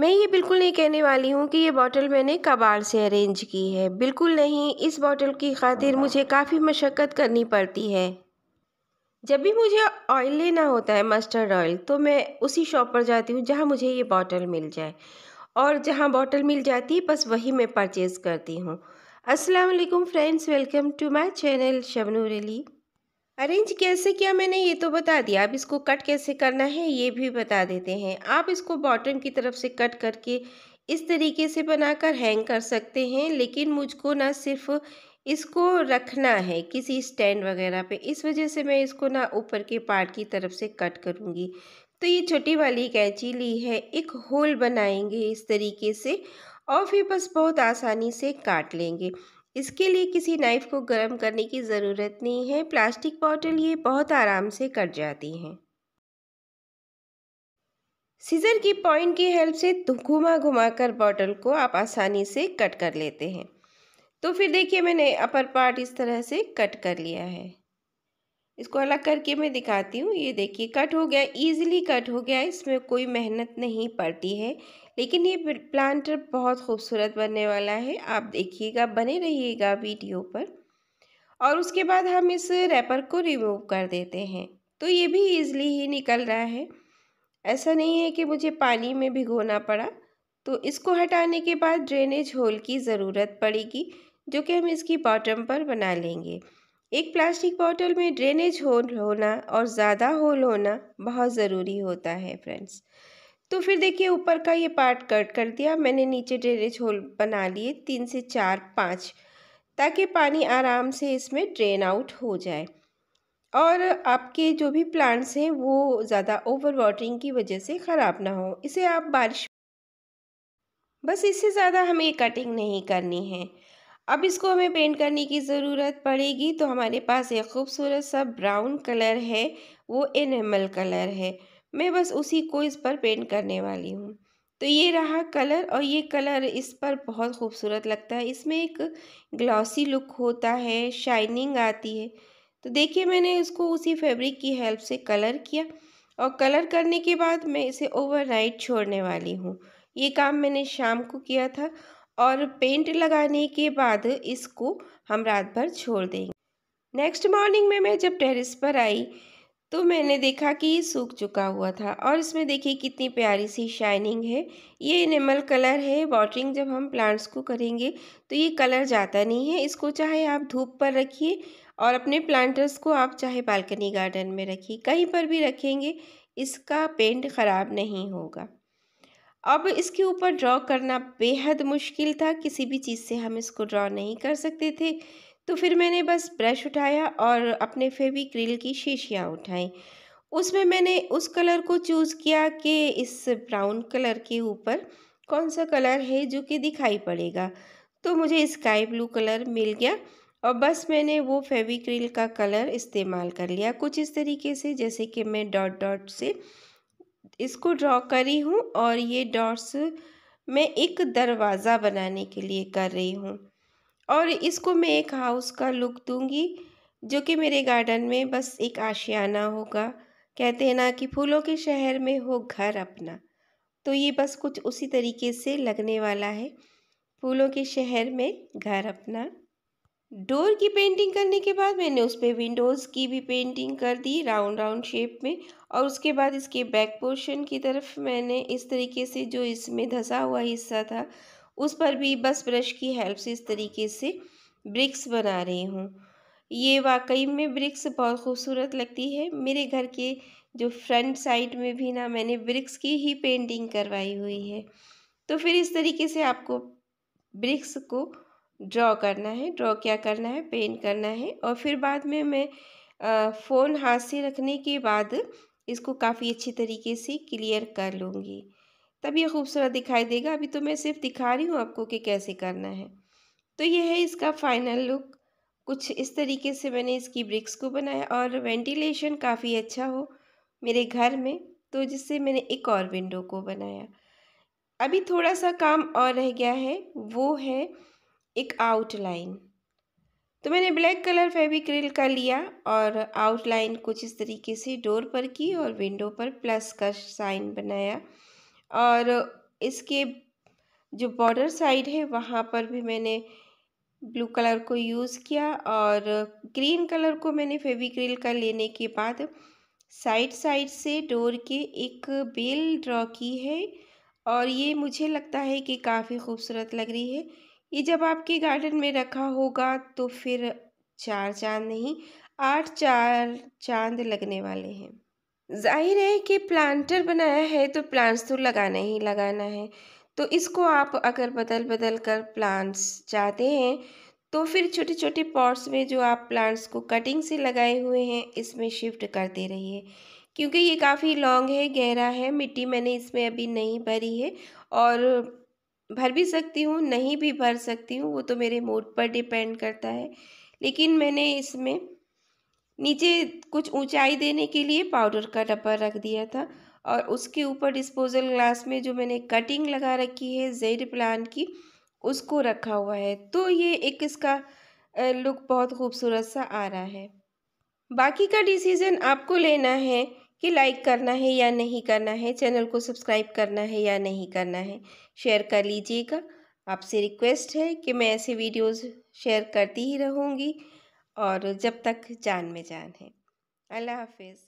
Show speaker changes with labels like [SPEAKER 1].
[SPEAKER 1] मैं ये बिल्कुल नहीं कहने वाली हूँ कि ये बॉटल मैंने कबाड़ से अरेंज की है बिल्कुल नहीं इस बॉटल की खातिर मुझे काफ़ी मशक्क़त करनी पड़ती है जब भी मुझे ऑयल लेना होता है मस्टर्ड ऑयल तो मैं उसी शॉप पर जाती हूँ जहाँ मुझे ये बॉटल मिल जाए और जहाँ बॉटल मिल जाती है बस वही मैं परचेज़ करती हूँ Aslam friends welcome to my channel Shabnoor Ali arrange कैसे किया मैंने ये तो बता दिया अब इसको कट कैसे करना है ये भी बता देते हैं आप इसको बॉटम की तरफ से कट करके इस तरीके से बनाकर हैंग कर सकते हैं लेकिन मुझको ना सिर्फ इसको रखना है किसी स्टैंड वगैरह पे इस वजह से मैं इसको ना ऊपर के पार्ट की तरफ से कट करूँगी तो ये छोटी वाली कैंची ली है एक होल बनाएंगे इस तरीके से और फिर बस बहुत आसानी से काट लेंगे इसके लिए किसी नाइफ़ को गर्म करने की ज़रूरत नहीं है प्लास्टिक बॉटल ये बहुत आराम से कट जाती हैं सीज़र की पॉइंट की हेल्प से घुमा घुमा कर बॉटल को आप आसानी से कट कर लेते हैं तो फिर देखिए मैंने अपर पार्ट इस तरह से कट कर लिया है इसको अलग करके मैं दिखाती हूँ ये देखिए कट हो गया इजीली कट हो गया इसमें कोई मेहनत नहीं पड़ती है लेकिन ये प्लांटर बहुत खूबसूरत बनने वाला है आप देखिएगा बने रहिएगा वीडियो पर और उसके बाद हम इस रैपर को रिमूव कर देते हैं तो ये भी ईज़िली ही निकल रहा है ऐसा नहीं है कि मुझे पानी में भिगोना पड़ा तो इसको हटाने के बाद ड्रेनेज होल की ज़रूरत पड़ेगी जो कि हम इसकी बॉटम पर बना लेंगे एक प्लास्टिक बॉटल में ड्रेनेज होल होना और ज़्यादा होल होना बहुत ज़रूरी होता है फ्रेंड्स तो फिर देखिए ऊपर का ये पार्ट कट कर दिया मैंने नीचे ड्रेनेज होल बना लिए तीन से चार पाँच ताकि पानी आराम से इसमें ड्रेन आउट हो जाए और आपके जो भी प्लांट्स हैं वो ज़्यादा ओवर वाटरिंग की वजह से ख़राब ना हो इसे आप बारिश बस इससे ज़्यादा हमें कटिंग नहीं करनी है अब इसको हमें पेंट करने की ज़रूरत पड़ेगी तो हमारे पास एक खूबसूरत सा ब्राउन कलर है वो एनिमल कलर है मैं बस उसी को इस पर पेंट करने वाली हूँ तो ये रहा कलर और ये कलर इस पर बहुत खूबसूरत लगता है इसमें एक ग्लॉसी लुक होता है शाइनिंग आती है तो देखिए मैंने इसको उसी फैब्रिक की हेल्प से कलर किया और कलर करने के बाद मैं इसे ओवरनाइट छोड़ने वाली हूँ ये काम मैंने शाम को किया था और पेंट लगाने के बाद इसको हम रात भर छोड़ देंगे नेक्स्ट मॉर्निंग में मैं जब टेरेस पर आई तो मैंने देखा कि ये सूख चुका हुआ था और इसमें देखिए कितनी प्यारी सी शाइनिंग है ये इनेमल कलर है वाटरिंग जब हम प्लांट्स को करेंगे तो ये कलर जाता नहीं है इसको चाहे आप धूप पर रखिए और अपने प्लांटर्स को आप चाहे बालकनी गार्डन में रखिए कहीं पर भी रखेंगे इसका पेंट ख़राब नहीं होगा अब इसके ऊपर ड्रॉ करना बेहद मुश्किल था किसी भी चीज़ से हम इसको ड्रॉ नहीं कर सकते थे तो फिर मैंने बस ब्रश उठाया और अपने फेविक्रिल की शीशियाँ उठाई उसमें मैंने उस कलर को चूज़ किया कि इस ब्राउन कलर के ऊपर कौन सा कलर है जो कि दिखाई पड़ेगा तो मुझे स्काई ब्लू कलर मिल गया और बस मैंने वो फेविक्रिल का कलर इस्तेमाल कर लिया कुछ इस तरीके से जैसे कि मैं डॉट डॉट से इसको ड्रॉ करी हूँ और ये डॉट्स मैं एक दरवाज़ा बनाने के लिए कर रही हूँ और इसको मैं एक हाउस का लुक दूंगी जो कि मेरे गार्डन में बस एक आशियाना होगा कहते हैं ना कि फूलों के शहर में हो घर अपना तो ये बस कुछ उसी तरीके से लगने वाला है फूलों के शहर में घर अपना डोर की पेंटिंग करने के बाद मैंने उस पर विंडोज़ की भी पेंटिंग कर दी राउंड राउंड शेप में और उसके बाद इसके बैक पोर्शन की तरफ मैंने इस तरीके से जो इसमें धंसा हुआ हिस्सा था उस पर भी बस ब्रश की हेल्प से इस तरीके से ब्रिक्स बना रही हूँ ये वाकई में ब्रिक्स बहुत खूबसूरत लगती है मेरे घर के जो फ्रंट साइड में भी ना मैंने ब्रिक्स की ही पेंटिंग करवाई हुई है तो फिर इस तरीके से आपको ब्रिक्स को ड्रॉ करना है ड्रॉ क्या करना है पेंट करना है और फिर बाद में मैं फ़ोन हाथ से रखने के बाद इसको काफ़ी अच्छी तरीके से क्लियर कर लूँगी तब ये खूबसूरत दिखाई देगा अभी तो मैं सिर्फ दिखा रही हूँ आपको कि कैसे करना है तो ये है इसका फाइनल लुक कुछ इस तरीके से मैंने इसकी ब्रिक्स को बनाया और वेंटिलेशन काफ़ी अच्छा हो मेरे घर में तो जिससे मैंने एक और विंडो को बनाया अभी थोड़ा सा काम और रह गया है वो है एक आउटलाइन तो मैंने ब्लैक कलर फेविक्रिल का लिया और आउटलाइन कुछ इस तरीके से डोर पर की और विंडो पर प्लस का साइन बनाया और इसके जो बॉर्डर साइड है वहाँ पर भी मैंने ब्लू कलर को यूज़ किया और ग्रीन कलर को मैंने फेविक्रिल का लेने के बाद साइड साइड से डोर के एक बेल ड्रॉ की है और ये मुझे लगता है कि काफ़ी खूबसूरत लग रही है ये जब आपके गार्डन में रखा होगा तो फिर चार चांद नहीं आठ चार चांद लगने वाले हैं जाहिर है कि प्लांटर बनाया है तो प्लांट्स तो लगाना ही लगाना है तो इसको आप अगर बदल बदल कर प्लांट्स चाहते हैं तो फिर छोटे छोटे पॉट्स में जो आप प्लांट्स को कटिंग से लगाए हुए हैं इसमें शिफ्ट करते रहिए क्योंकि ये काफ़ी लॉन्ग है गहरा है मिट्टी मैंने इसमें अभी नहीं भरी है और भर भी सकती हूँ नहीं भी भर सकती हूँ वो तो मेरे मूड पर डिपेंड करता है लेकिन मैंने इसमें नीचे कुछ ऊंचाई देने के लिए पाउडर का डब्बा रख दिया था और उसके ऊपर डिस्पोजल ग्लास में जो मैंने कटिंग लगा रखी है जेड प्लान की उसको रखा हुआ है तो ये एक इसका लुक बहुत खूबसूरत सा आ रहा है बाकी का डिसीज़न आपको लेना है कि लाइक करना है या नहीं करना है चैनल को सब्सक्राइब करना है या नहीं करना है शेयर कर लीजिएगा आपसे रिक्वेस्ट है कि मैं ऐसे वीडियोस शेयर करती ही रहूँगी और जब तक जान में जान है अल्लाह हाफिज़